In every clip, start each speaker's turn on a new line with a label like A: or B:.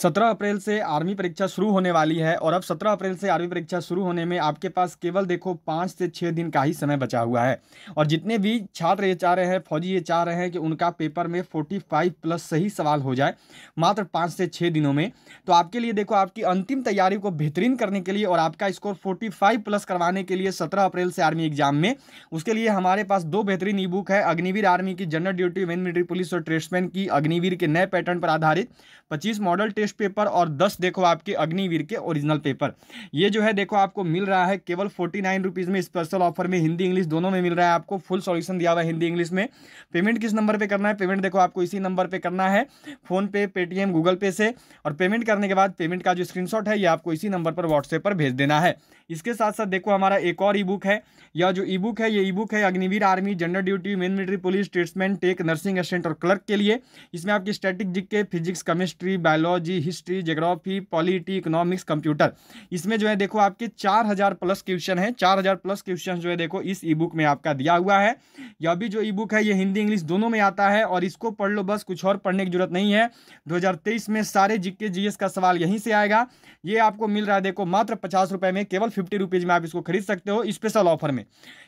A: सत्रह अप्रैल से आर्मी परीक्षा शुरू होने वाली है और अब सत्रह अप्रैल से आर्मी परीक्षा शुरू होने में आपके पास केवल देखो पाँच से छः दिन का ही समय बचा हुआ है और जितने भी छात्र ये चाह रहे हैं फौजी ये चाह रहे हैं कि उनका पेपर में फोर्टी फाइव प्लस सही सवाल हो जाए मात्र पाँच से छः दिनों में तो आपके लिए देखो आपकी अंतिम तैयारी को बेहतरीन करने के लिए और आपका स्कोर फोर्टी फाइव प्लस करवाने के लिए सत्रह अप्रैल से आर्मी एग्जाम में उसके लिए हमारे पास दो बेहतरीन ई बुक है अग्निवीर आर्मी की जनरल ड्यूटी वेन मिलिट्री पुलिस और ट्रेड्समैन की अग्निवीर के नए पैटर्न पर आधारित पच्चीस मॉडल टेस्ट पेपर और दस देखो आपके अग्निवीर के ओरिजिनल पेपर ये जो है देखो आपको मिल रहा है केवल फोर्टी नाइन रुपीज़ में स्पेशल ऑफर में हिंदी इंग्लिश दोनों में मिल रहा है आपको फुल सॉल्यूशन दिया हुआ है हिंदी इंग्लिश में पेमेंट किस नंबर पर करना है पेमेंट देखो आपको इसी नंबर पर करना है फ़ोनपे पेटीएम गूगल पे से और पेमेंट करने के बाद पेमेंट का जो स्क्रीन है ये आपको इसी नंबर पर व्हाट्सएप पर भेज देना है इसके साथ साथ देखो हमारा एक और ई बुक है यह जो ई बुक है ये ई बुक है Agniveer army general duty men military police tradesman tech nursing assistant और क्लर्क के लिए इसमें आपकी स्टैटिक जिक के physics chemistry biology biology history geography polity economics computer इसमें जो है देखो आपके चार हज़ार प्लस क्वेश्चन है चार हज़ार प्लस क्वेश्चन जो है देखो इस ई बुक में आपका दिया हुआ है यह भी जो ई बुक है ये हिंदी इंग्लिश दोनों में आता है और इसको पढ़ लो बस कुछ और पढ़ने की जरूरत नहीं है दो में सारे जिक्के जीएस का सवाल यहीं से आएगा ये आपको मिल रहा है देखो मात्र पचास रुपये में केवल फिफ्टी रुपीज़ में आप इसको खरीद सकते हो स्पेशल ऑफर में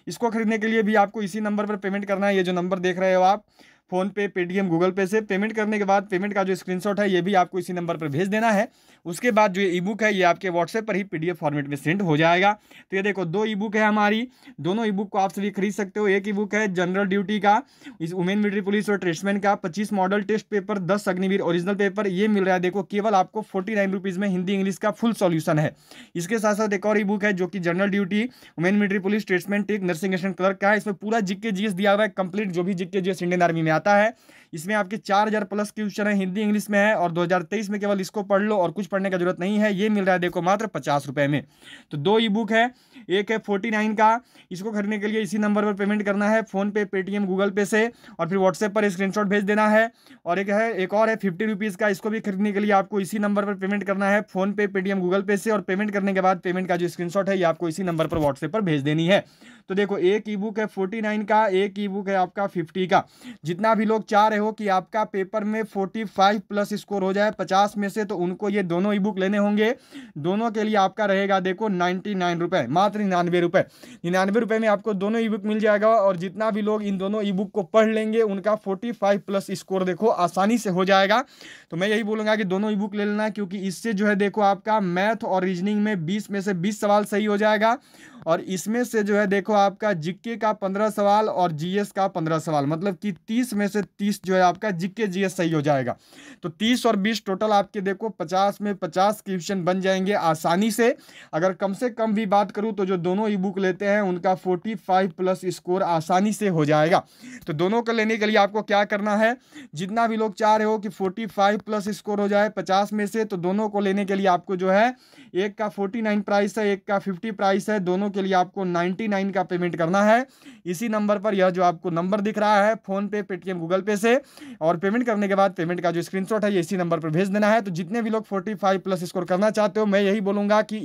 A: इसको खरीदने के लिए भी आपको इसी नंबर पर पेमेंट करना है ये जो नंबर देख रहे हो आप फोन पे पेटीएम गूगल पे से पेमेंट करने के बाद पेमेंट का जो स्क्रीनशॉट है ये भी आपको इसी नंबर पर भेज देना है उसके बाद जो ई बुक है ये आपके व्हाट्सएप पर ही पीडीएफ फॉर्मेट में सेंड हो जाएगा तो ये देखो दो ई बुक है हमारी दोनों ई बुक को आप सभी खरीद सकते हो एक ई बुक है जनरल ड्यूटी का इस वुमेन मिलिट्री पुलिस और ट्रेसमैन का पच्चीस मॉडल टेस्ट पेपर दस अग्निवीर ओरिजिनल पेपर ये मिल रहा है देखो केवल आपको फोर्टी नाइन रुपीज़ में हिंदी इंग्लिश का फुल सॉल्यूशन है इसके साथ साथ एक और ई बुक है जो कि general duty women military police tradesman tech nursing assistant clerk का है इसमें पूरा जिक्के जीएस दिया हुआ है कंप्लीट जो भी जिक्के जीएस इंडियन आर्मी में आता है इसमें आपके चार हज़ार प्लस क्वेश्चन है हिंदी इंग्लिश में है और 2023 में केवल इसको पढ़ लो और कुछ पढ़ने का जरूरत नहीं है ये मिल रहा है देखो मात्र पचास रुपये में तो दो ई बुक है एक है फोर्टी नाइन का इसको खरीदने के लिए इसी नंबर पर पेमेंट करना है फोन पे पेटीएम गूगल पे से और फिर व्हाट्सएप पर स्क्रीन भेज देना है और एक है एक और है फिफ्टी रुपीज़ का इसको भी खरीदने के लिए आपको इसी नंबर पर पेमेंट करना है फोन पे पेटीएम गूगल पे से और पेमेंट करने के बाद पेमेंट का जो स्क्रीन है ये आपको इसी नंबर पर व्हाट्सएप पर भेज देनी है तो देखो एक ई बुक है फोर्टी का एक ई बुक है आपका फिफ्टी का जितना जितना भी लोग चाह रहे हो कि आपका पेपर में फोर्टी फाइव प्लस स्कोर हो जाए पचास में से तो उनको ये दोनों ई बुक लेने होंगे दोनों के लिए आपका रहेगा देखो नाइन्टी नाइन रुपये मात्र निन्यानवे रुपये निन्यानवे रुपये में आपको दोनों ई बुक मिल जाएगा और जितना भी लोग इन दोनों ई बुक को पढ़ लेंगे उनका फोर्टी फाइव प्लस स्कोर देखो आसानी से हो जाएगा तो मैं यही बोलूँगा कि दोनों ई बुक ले लेना क्योंकि इससे जो है देखो आपका मैथ और रीजनिंग में बीस में से बीस सवाल सही हो जाएगा और इसमें से जो है देखो आपका जीके का पंद्रह सवाल और जीएस का पंद्रह सवाल मतलब कि तीस में से तीस जो है आपका जीके जीएस सही हो जाएगा तो तीस और बीस टोटल आपके देखो पचास में पचास क्वेश्चन बन जाएंगे आसानी से अगर कम से कम भी बात करूँ तो जो दोनों ई बुक लेते हैं उनका फोर्टी फाइव प्लस स्कोर आसानी से हो जाएगा तो दोनों को लेने के लिए आपको क्या करना है जितना भी लोग चाह रहे हो कि फोर्टी फाइव प्लस स्कोर हो जाए पचास में से तो दोनों को लेने के लिए आपको जो है एक का फोर्टी नाइन प्राइस है एक का फिफ्टी प्राइस है दोनों के लिए आपको नाइन्टी नाइन का पेमेंट करना है इसी नंबर पर यह जो आपको नंबर दिख रहा है फ़ोनपे पेटीएम गूगल पे से और पेमेंट करने के बाद पेमेंट का जो स्क्रीनशॉट है ये इसी नंबर पर भेज देना है तो जितने भी लोग फोर्टी फाइव प्लस स्कोर करना चाहते हो मैं यही बोलूँगा कि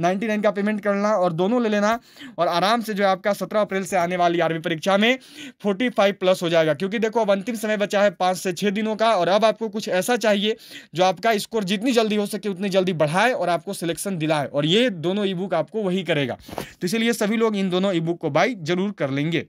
A: नाइन्टी नाइन का पेमेंट करना और दोनों ले लेना और आराम से जो है आपका सत्रह अप्रैल से आने वाली आर्मी परीक्षा में फोर्टी फाइव प्लस हो जाएगा क्योंकि देखो अब अंतिम समय बचा है पाँच से छः दिनों का और अब आपको कुछ ऐसा चाहिए जो आपका स्कोर जितनी जल्दी हो सके उतनी जल्दी बढ़ाए और आपको सिलेक्ट कलेक्शन दिला है और ये दोनों ई बुक आपको वही करेगा तो इसीलिए सभी लोग इन दोनों ई बुक को बाई जरूर कर लेंगे